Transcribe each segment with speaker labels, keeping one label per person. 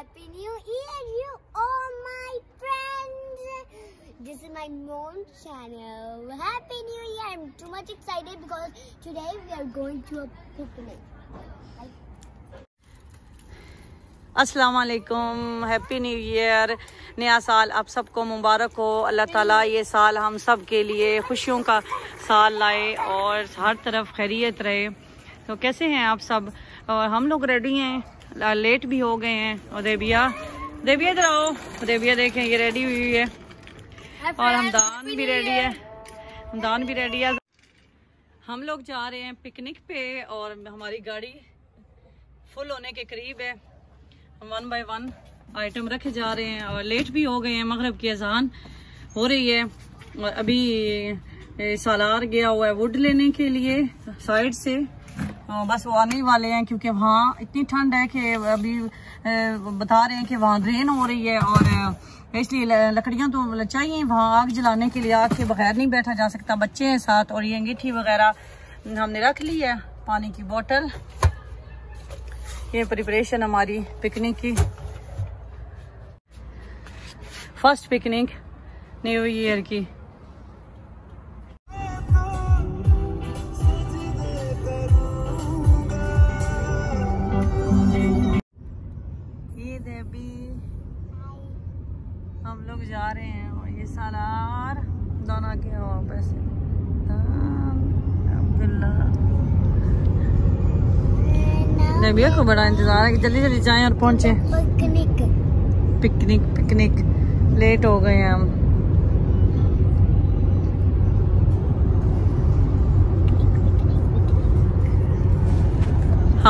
Speaker 1: Happy New Year, you all my friends. This is my mom channel. Happy New Year. I'm too much excited because today we are going to a picnic. असलकम happy new year नया साल आप सबको मुबारक हो अल्लाह ताला ये साल हम सब के लिए खुशियों का साल लाए और हर तरफ खैरियत रहे तो कैसे हैं आप सब और हम लोग रेडी हैं लेट भी हो गए हैं और देविया देविया इधर आओ देविया देखें ये रेडी हुई है और हमदान भी, भी रेडी है हमदान भी रेडी है हम लोग जा रहे हैं पिकनिक पे और हमारी गाड़ी फुल होने के करीब है हम वन बाय वन आइटम रखे जा रहे हैं और लेट भी हो गए हैं मगरब की अजान हो रही है और अभी सालार गया हुआ है वुड लेने के लिए साइड से तो बस वो आने वाले हैं क्योंकि वहाँ इतनी ठंड है कि अभी बता रहे हैं कि वहाँ ड्रेन हो रही है और इसलिए लकड़ियाँ तो मतलब चाहिए वहाँ आग जलाने के लिए आग के बगैर नहीं बैठा जा सकता बच्चे हैं साथ और ये अंगीठी वगैरह हमने रख ली है पानी की बोतल ये प्रिपरेशन हमारी पिकनिक की फर्स्ट पिकनिक न्यू ईयर की जा रहे हैं और ये सालार दोनों के वापस को बड़ा इंतज़ार है कि जल्दी जल्दी जाएं और पहुंचे पिकनिक पिकनिक पिकनिक लेट हो गए हम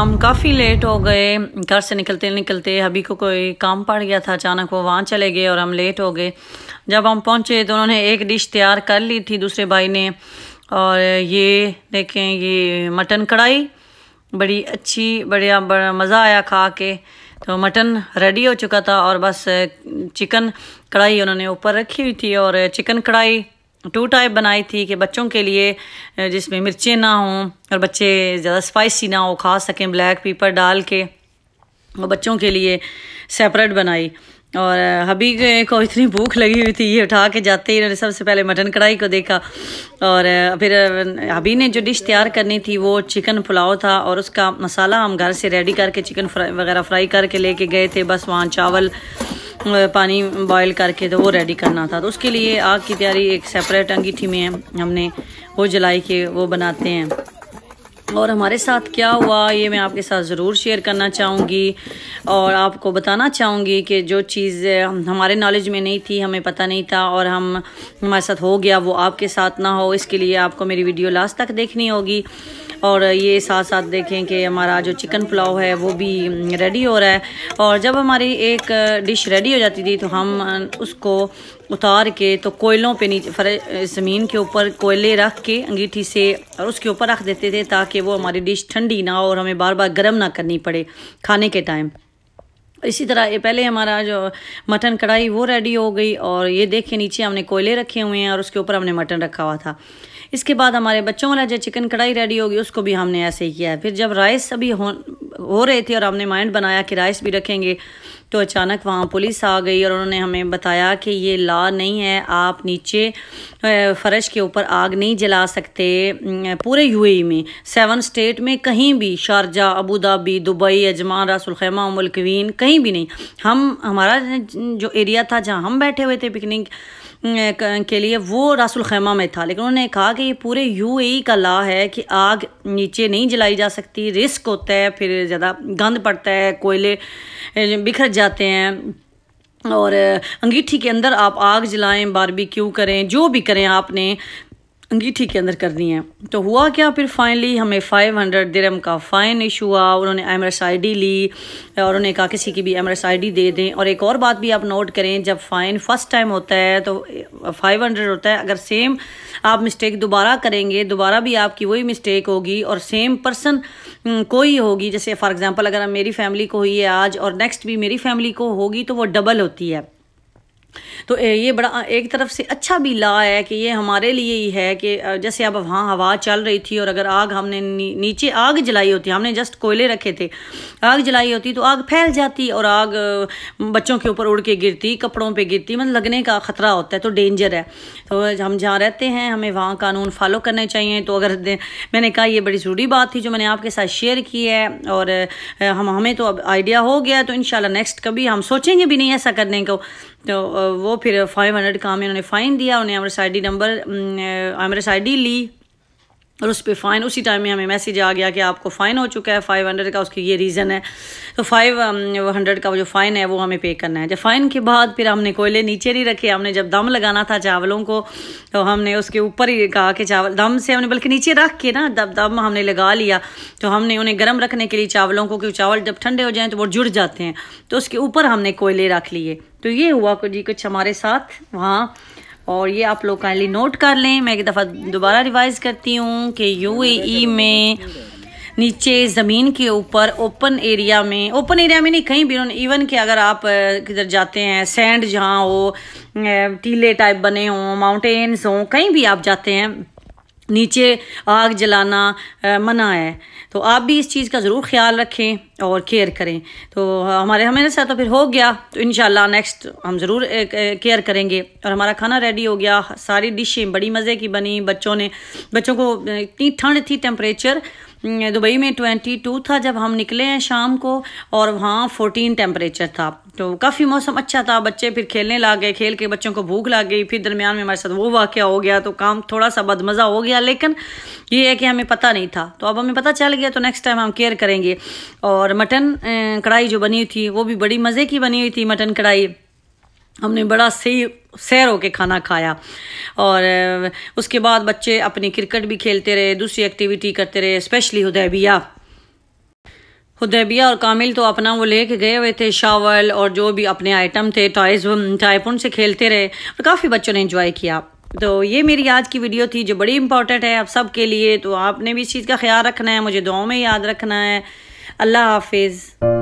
Speaker 1: हम काफ़ी लेट हो गए घर से निकलते निकलते हबी को कोई काम पड़ गया था अचानक वो वहाँ चले गए और हम लेट हो गए जब हम पहुँचे तो उन्होंने एक डिश तैयार कर ली थी दूसरे भाई ने और ये देखें ये मटन कढ़ाई बड़ी अच्छी बढ़िया बड़ा मज़ा आया खा के तो मटन रेडी हो चुका था और बस चिकन कढ़ाई उन्होंने ऊपर रखी हुई थी और चिकन कढ़ाई टू टाइप बनाई थी कि बच्चों के लिए जिसमें मिर्चें ना हों और बच्चे ज़्यादा स्पाइसी ना हो खा सकें ब्लैक पीपर डाल के और बच्चों के लिए सेपरेट बनाई और हबी को इतनी भूख लगी हुई थी ये उठा के जाते ही इन्होंने सबसे पहले मटन कढ़ाई को देखा और फिर हबी ने जो डिश तैयार करनी थी वो चिकन पुलाव था और उसका मसाला हम घर से रेडी करके चिकन फ्राई वगैरह फ्राई करके लेके गए थे बस वहाँ चावल पानी बॉयल करके तो वो रेडी करना था तो उसके लिए आग की तैयारी एक सेपरेट अंगीठी में हमने वो जलाई के वो बनाते हैं और हमारे साथ क्या हुआ ये मैं आपके साथ ज़रूर शेयर करना चाहूँगी और आपको बताना चाहूँगी कि जो चीज़ हमारे नॉलेज में नहीं थी हमें पता नहीं था और हम हमारे साथ हो गया वो आपके साथ ना हो इसके लिए आपको मेरी वीडियो लास्ट तक देखनी होगी और ये साथ साथ देखें कि हमारा जो चिकन पुलाव है वो भी रेडी हो रहा है और जब हमारी एक डिश रेडी हो जाती थी तो हम उसको उतार के तो कोयलों पे नीचे फरे ज़मीन के ऊपर कोयले रख के अंगीठी से और उसके ऊपर रख देते थे ताकि वो हमारी डिश ठंडी ना हो और हमें बार बार गर्म ना करनी पड़े खाने के टाइम इसी तरह ये पहले हमारा जो मटन कढ़ाई वो रेडी हो गई और ये देख नीचे हमने कोयले रखे हुए हैं और उसके ऊपर हमने मटन रखा हुआ था इसके बाद हमारे बच्चों वाला जो चिकन कढ़ाई रेडी होगी उसको भी हमने ऐसे ही किया है फिर जब राइस अभी हो हो रहे थे और हमने माइंड बनाया कि राइस भी रखेंगे तो अचानक वहाँ पुलिस आ गई और उन्होंने हमें बताया कि ये ला नहीं है आप नीचे फ़र्श के ऊपर आग नहीं जला सकते पूरे यूएई e में सेवन स्टेट में कहीं भी Sharjah Abu Dhabi Dubai Ajman Ras al Khaimah Umm al Quwain कहीं भी नहीं हम हमारा जो एरिया था जहाँ हम बैठे हुए थे पिकनिक के लिए वो रसुल खैमा में था लेकिन उन्होंने कहा कि ये पूरे यूएई e का ला है कि आग नीचे नहीं जलाई जा सकती रिस्क होता है फिर ज़्यादा गंद पड़ता है कोयले बिखर जाते हैं और अंगीठी के अंदर आप आग जलाएं बारबेक्यू करें जो भी करें आपने अंगीठी के अंदर करनी है तो हुआ क्या फिर फाइनली हमें 500 हंड्रेड दिरम का फ़ाइन इशू हुआ उन्होंने एम एस आई डी ली और उन्होंने कहा किसी की भी एम एस आई डी दे दें और एक और बात भी आप नोट करें जब फ़ाइन फ़र्स्ट टाइम होता है तो फाइव हंड्रेड होता है अगर सेम आप मिस्टेक दोबारा करेंगे दोबारा भी आपकी वही मिस्टेक होगी और सेम हम्म, पर्सन कोई होगी जैसे फॉर एग्ज़ाम्पल अगर मेरी फैमिली को हुई है आज और नेक्स्ट भी मेरी फैमिली को होगी तो वो डबल होती है तो ये बड़ा एक तरफ से अच्छा भी ला है कि ये हमारे लिए ही है कि जैसे अब वहाँ हवा चल रही थी और अगर आग हमने नी, नीचे आग जलाई होती हमने जस्ट कोयले रखे थे आग जलाई होती तो आग फैल जाती और आग बच्चों के ऊपर उड़ के गिरती कपड़ों पर गिरती मतलब लगने का ख़तरा होता है तो डेंजर है तो हम जहाँ रहते हैं हमें वहाँ कानून फॉलो करने चाहिए तो अगर मैंने कहा यह बड़ी ज़रूरी बात थी जो मैंने आपके साथ शेयर की है और हम हमें तो अब आइडिया हो गया तो इन नेक्स्ट कभी हम सोचेंगे भी नहीं ऐसा करने को तो वो वो फिर फाइव हंड्रेड काम हमें उन्होंने फ़ाइन दिया उन्हें M S I D number M S I D ली और उस पर फ़ाइन उसी टाइम में हमें मैसेज आ गया कि आपको फ़ाइन हो चुका है फाइव हंड्रेड का उसकी ये रीज़न है तो फाइव हंड्रेड um, का जो फ़ाइन है वो हमें पे करना है जब फ़ाइन के बाद फिर हमने कोयले नीचे नहीं रखे हमने जब दम लगाना था चावलों को तो हमने उसके ऊपर ही कहा कि चावल दम से हमने बल्कि नीचे रख के ना दब दम हमने लगा लिया तो हमने उन्हें गर्म रखने के लिए चावलों को क्योंकि चावल जब ठंडे हो जाएँ तो वो जुड़ जाते हैं तो उसके ऊपर हमने कोयले रख लिए तो ये हुआ जी कुछ हमारे साथ वहाँ और ये आप लोग काइंडली नोट कर लें मैं एक दफ़ा दोबारा रिवाइज करती हूँ कि यूएई e में नीचे ज़मीन के ऊपर ओपन एरिया में ओपन एरिया में नहीं कहीं भी उन्होंने इवन कि अगर आप किधर जाते हैं सैंड जहाँ हो टीले टाइप बने हों माउंटेन्स हों कहीं भी आप जाते हैं नीचे आग जलाना मना है तो आप भी इस चीज़ का ज़रूर ख्याल रखें और केयर करें तो हमारे हमारे साथ तो फिर हो गया तो इन नेक्स्ट हम ज़रूर केयर करेंगे और हमारा खाना रेडी हो गया सारी डिशें बड़ी मज़े की बनी बच्चों ने बच्चों को इतनी ठंड थी टेम्परेचर हम्म, दुबई में ट्वेंटी टू था जब हम निकले हैं शाम को और वहाँ फोर्टीन टेम्परेचर था तो काफ़ी मौसम अच्छा था बच्चे फिर खेलने ला गए खेल के बच्चों को भूख लग गई फिर दरमियान में हमारे साथ वो वाक़ हो गया तो काम थोड़ा सा बदमज़ा हो गया लेकिन ये है कि हमें पता नहीं था तो अब हमें पता चल गया तो नेक्स्ट टाइम हम केयर करेंगे और मटन कढ़ाई जो बनी हुई थी वो भी बड़ी मज़े की बनी हुई थी मटन कढ़ाई हमने बड़ा सही सैर के खाना खाया और उसके बाद बच्चे अपनी क्रिकेट भी खेलते रहे दूसरी एक्टिविटी करते रहे स्पेशली उदैबिया उदैबिया और कामिल तो अपना वो लेके गए हुए थे शावल और जो भी अपने आइटम थे टॉयज टाइपुन से खेलते रहे और काफ़ी बच्चों ने इन्जॉय किया तो ये मेरी आज की वीडियो थी जो बड़ी इंपॉर्टेंट है आप सब के लिए तो आपने भी इस चीज़ का ख्याल रखना है मुझे दुआओं में याद रखना है अल्लाह हाफिज़